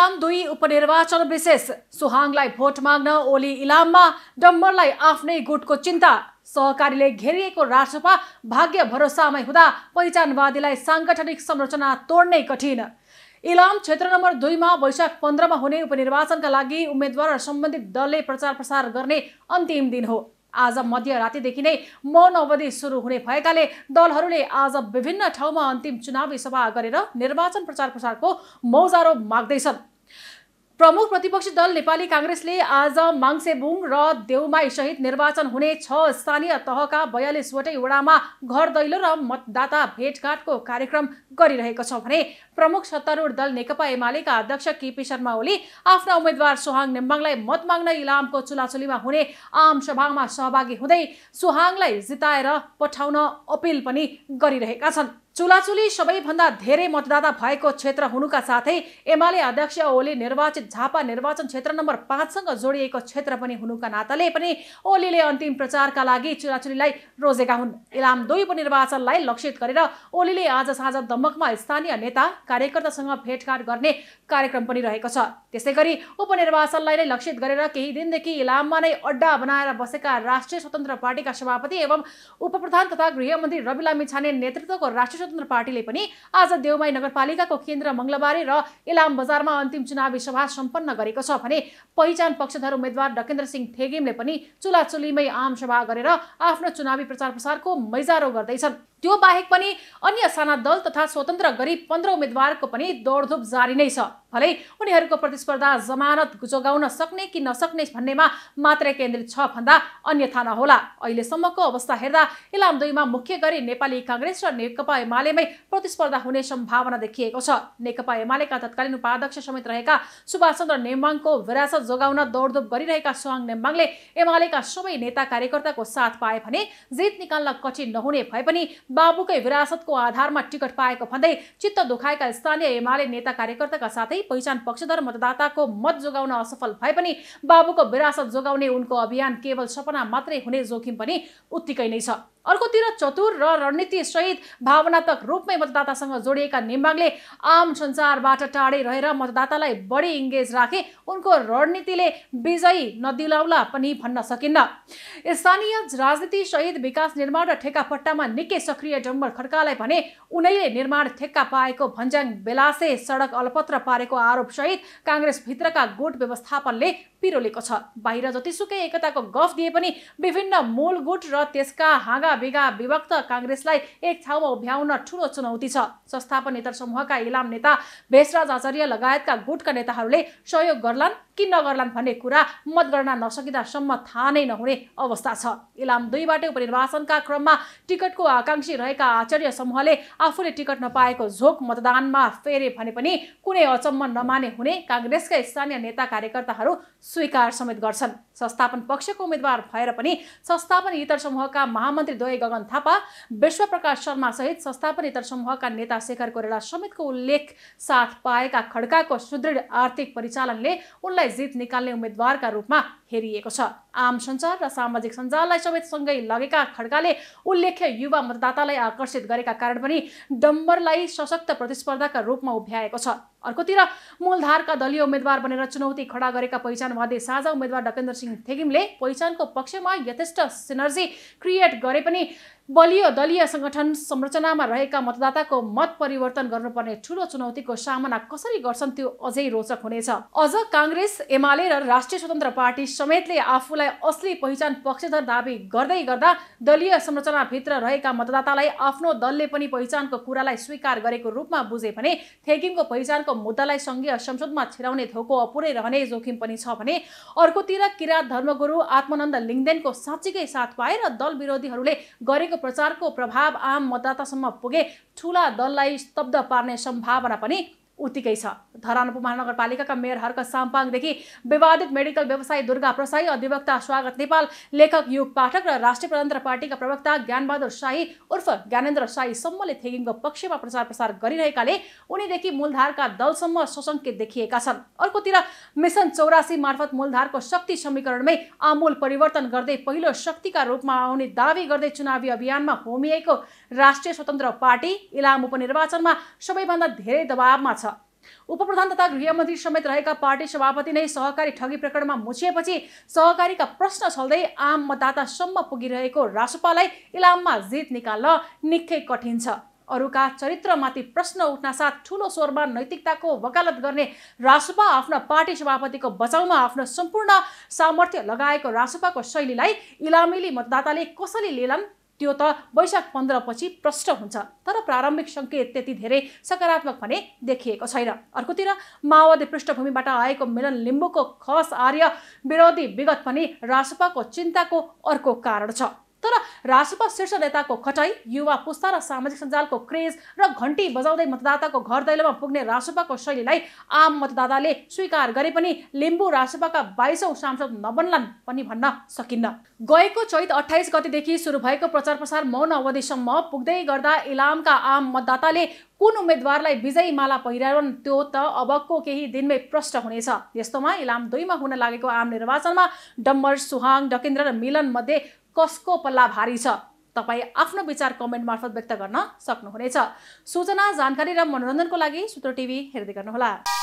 इलाम दुई उपनिर्वाचन विशेष सुहाङलाई भोट माग्न ओली इलाममा डम्बरलाई आफ्नै गुटको चिन्ता सहकारीले घेरिएको राष्ट्रपा भाग्य भरोसामै हुँदा पहिचानवादीलाई साङ्गठनिक संरचना तोड्नै कठिन इलाम क्षेत्र नम्बर दुईमा वैशाख पन्ध्रमा हुने उपनिर्वाचनका लागि उम्मेद्वार र सम्बन्धित दलले प्रचार प्रसार गर्ने अन्तिम दिन हो आज मध्यरातिदेखि नै मौन अवधि सुरु हुने भएकाले दलहरूले आज विभिन्न ठाउँमा अन्तिम चुनावी सभा गरेर निर्वाचन प्रचार प्रसारको मौजारो माग्दैछन् प्रमुख प्रतिपक्षी दल नेपाली काङ्ग्रेसले आज माङसेबुङ र देउमाई सहित निर्वाचन हुने छ स्थानीय तहका बयालिसवटै वडामा घर दैलो र मतदाता भेटघाटको कार्यक्रम गरिरहेको छ भने प्रमुख सत्तारूढ दल नेकपा एमालेका अध्यक्ष केपी शर्मा ओली आफ्ना उम्मेद्वार सुहाङ नेम्बाङलाई मत माग्न इलामको चुलाचुलीमा हुने आम सभामा सहभागी हुँदै सुहाङलाई जिताएर पठाउन अपिल पनि गरिरहेका छन् चुलाचुली सबैभन्दा धेरै मतदाता भएको क्षेत्र हुनुका साथै एमाले अध्यक्ष ओली निर्वाचित झापा निर्वाचन क्षेत्र नम्बर पाँचसँग जोडिएको क्षेत्र पनि हुनुका नाताले पनि ओलीले अन्तिम प्रचारका लागि चुलाचुलीलाई रोजेका हुन् इलाम दुई उपनिर्वाचनलाई लक्षित गरेर ओलीले आज साँझ दमकमा स्थानीय नेता कार्यकर्तासँग भेटघाट गर्ने कार्यक्रम पनि रहेको छ त्यसै गरी उपनिर्वाचनलाई नै लक्षित गरेर केही दिनदेखि इलाममा नै अड्डा बनाएर बसेका राष्ट्रिय स्वतन्त्र पार्टीका सभापति एवं उपप्रधान तथा गृहमन्त्री रवि लामिछाने नेतृत्वको राष्ट्रिय स्वतन्त्र पार्टीले पनि आज देउमाई नगरपालिकाको केन्द्र मङ्गलबारे र इलाम बजारमा अन्तिम चुनावी सभा सम्पन्न गरेको छ भने पहिचान पक्षधर उम्मेद्वार डकेन्द्र सिंह थेगेमले पनि चुलाचुलीमै सभा गरेर आफ्नो चुनावी प्रचार प्रसारको मैजारो गर्दैछन् त्यो बाहेक पनि अन्य साना दल तथा स्वतन्त्र गरी पन्ध्र उम्मेद्वारको पनि दौडधुप जारी नै छ भलै उनीहरूको प्रतिस्पर्धा जमानत जोगाउन सक्ने कि नसक्ने भन्नेमा मात्रै केन्द्रित छ भन्दा अन्यथा नहोला अहिलेसम्मको अवस्था हेर्दा इलाम दुईमा मुख्य गरी नेपाली काङ्ग्रेस र नेकपा एमालेमै प्रतिस्पर्धा हुने सम्भावना देखिएको छ नेकपा एमालेका तत्कालीन उपाध्यक्ष समेत रहेका सुभाष चन्द्र नेम्बाङको विरासत जोगाउन दौडधुप गरिरहेका सुहाङ नेम्बाङले एमालेका सबै नेता कार्यकर्ताको साथ पाए भने जित निकाल्न कठिन नहुने भए पनि बाबुकै विरासतको आधारमा टिकट पाएको भन्दै चित्त दुखाएका स्थानीय एमाले नेता कार्यकर्ताका साथै पहिचान पक्षधर मतदाताको मत जोगाउन असफल भए पनि बाबुको विरासत जोगाउने उनको अभियान केवल सपना मात्रै हुने जोखिम पनि उत्तिकै नै छ अर्कोतिर चतुर र रणनीति सहित भावनात्मक रूपमै मतदातासँग जोडिएका निम्बाङले आम संसारबाट टाढै रहेर मतदातालाई बढी इङ्गेज राखे उनको रणनीतिले विजयी नदिलाउला पनि भन्न सकिन्न स्थानीय राजनीति राजनीतिसहित विकास निर्माण र ठेकापट्टामा निकै सक्रिय डम्बर खड्कालाई भने उनैले निर्माण ठेक्का पाएको भन्ज्याङ बेलासे सडक अलपत्र पारेको आरोपसहित काङ्ग्रेसभित्रका गुट व्यवस्थापनले पिरोलेको छ बाहिर जतिसुकै एकताको गफ दिए पनि विभिन्न मूल गुट र त्यसका हाँगा भिगा विभक्त काङ्ग्रेसलाई एक ठाउँमा उभ्याउन ठुलो चुनौती छ नेता समूहका इलाम नेता भेषराज आचार्य लगायतका गुटका नेताहरूले सहयोग गर्लान् कि नगर्लान् भन्ने कुरा मतगणना नसकिँदासम्म थाहा नै नहुने अवस्था छ इलाम दुईबाटै उपनिर्वाचनका क्रममा टिकटको आकाङ्क्षी रहेका आचार्य समूहले आफूले टिकट नपाएको झोक मतदानमा फेरे भने पनि कुनै अचम्म नमाने हुने काङ्ग्रेसका स्थानीय नेता कार्यकर्ताहरू स्वीकार समेत गर्छन् संस्थापन पक्षको उम्मेद्वार भएर पनि संस्थापन इतर समूहका महामन्त्री द्वय गगन थापा विश्वप्रकाश शर्मा सहित संस्थापन इतर समूहका नेता शेखर कोरेला समेतको उल्लेख साथ पाएका खड्काको सुदृढ आर्थिक परिचालनले उनलाई जीत निकालने उम्मीदवार का रूप में हेरिएको छ आम सञ्चार र सामाजिक सञ्जाललाई सबैसँगै लगेका खड्काले उल्लेख्य युवा मतदातालाई आकर्षित गरेका कारण पनि डम्बरलाई सशक्त प्रतिस्पर्धाका रूपमा उभ्याएको छ अर्कोतिर मूलधारका दलीय उम्मेद्वार बनेर चुनौती खडा गरेका पहिचानवादी साझा उम्मेद्वार डकेन्द्र सिंह थेगिमले पहिचानको पक्षमा यथेष्ट सिनर्जी क्रिएट गरे पनि बलियो दलीय सङ्गठन संरचनामा रहेका मतदाताको मत परिवर्तन गर्नुपर्ने ठुलो चुनौतीको सामना कसरी गर्छन् त्यो अझै रोचक हुनेछ अझ काङ्ग्रेस एमाले र राष्ट्रिय स्वतन्त्र पार्टी समेतले आफूलाई असली पहिचान पक्षधर दावी गर्दै गर्दा दलीय संरचनाभित्र रहेका मतदातालाई आफ्नो दलले पनि पहिचानको कुरालाई स्वीकार गरेको रूपमा बुझे भने थेकिमको पहिचानको मुद्दालाई सङ्घीय संसदमा छिराउने धोको अपुरै रहने जोखिम पनि छ भने अर्कोतिर किराँत धर्मगुरु आत्मनन्द लिङ्गदेनको साँच्चीकै साथ पाए र दल विरोधीहरूले गरेको प्रचारको प्रभाव आम मतदातासम्म पुगे ठुला दललाई स्तब्ध पार्ने सम्भावना पनि उत्तिकै छ धरान उपमहानगरपालिकाका मेयर हर्क साम्पाङदेखि विवादित मेडिकल व्यवसायी दुर्गा प्रसाई अधिवक्ता स्वागत नेपाल लेखक युग पाठक र राष्ट्रिय प्रजन्त्र पार्टीका प्रवक्ता ज्ञानबहादुर शाही उर्फ ज्ञानेन्द्र शाहीसम्मले थेगिङको पक्षमा प्रचार प्रसार गरिरहेकाले उनीदेखि मूलधारका दलसम्म सशङ्कित देखिएका छन् अर्कोतिर मिसन चौरासी मार्फत मूलधारको शक्ति समीकरणमै आमूल परिवर्तन गर्दै पहिलो शक्तिका रूपमा आउने दावी गर्दै चुनावी अभियानमा होमिएको राष्ट्रिय स्वतन्त्र पार्टी इलाम उपनिर्वाचनमा सबैभन्दा धेरै दबावमा छ उपप्रधान तथा गृहमन्त्री समेत रहेका पार्टी सभापति नै सहकारी ठगी प्रकरणमा मुछिएपछि सहकारीका प्रश्न छल्दै आम मतदातासम्म पुगिरहेको रासुपालाई इलाममा जित निकाल्न निकै कठिन छ अरूका चरित्रमाथि प्रश्न उठ्नासाथ ठुलो स्वरमा नैतिकताको वकालत गर्ने रासुपा आफ्ना पार्टी सभापतिको बचाउमा आफ्नो सम्पूर्ण सामर्थ्य लगाएको रासुपाको शैलीलाई इलामेली मतदाताले कसरी लेलान् त्यो त वैशाख पन्ध्रपछि प्रष्ट हुन्छ तर प्रारम्भिक सङ्केत त्यति धेरै सकारात्मक भने देखिएको छैन अर्कोतिर माओवादी पृष्ठभूमिबाट आएको मिलन लिम्बूको खस आर्य विरोधी विगत पनि रासपाको चिन्ताको अर्को कारण छ तर रासुपा शीर्ष नेताको खटाई युवा पुस्ता र सामाजिक सञ्जालको क्रेज र घन्टी बजाउँदै मतदाताको घर दैलोमा पुग्ने रासुपाको शैलीलाई आम मतदाताले स्वीकार गरे पनि लिम्बू रासुपाका बाइसौँ सांसद नबन्लान् पनि भन्न सकिन्न गएको चैत अठाइस गतिदेखि सुरु भएको प्रचार प्रसार मौन अवधिसम्म पुग्दै गर्दा इलामका आम मतदाताले कुन उम्मेद्वारलाई विजयी माला पहिरन् त्यो त अबको केही दिनमै प्रष्ट हुनेछ यस्तोमा इलाम दुईमा हुन लागेको आम निर्वाचनमा डम्बर सुहाङ डकेन्द्र र मिलन मध्ये कसको पल्ला भारी छ तपाईँ आफ्नो विचार कमेन्ट मार्फत व्यक्त गर्न सक्नुहुनेछ सूचना जानकारी र मनोरञ्जनको लागि सूत्र टिभी हेर्दै गर्नुहोला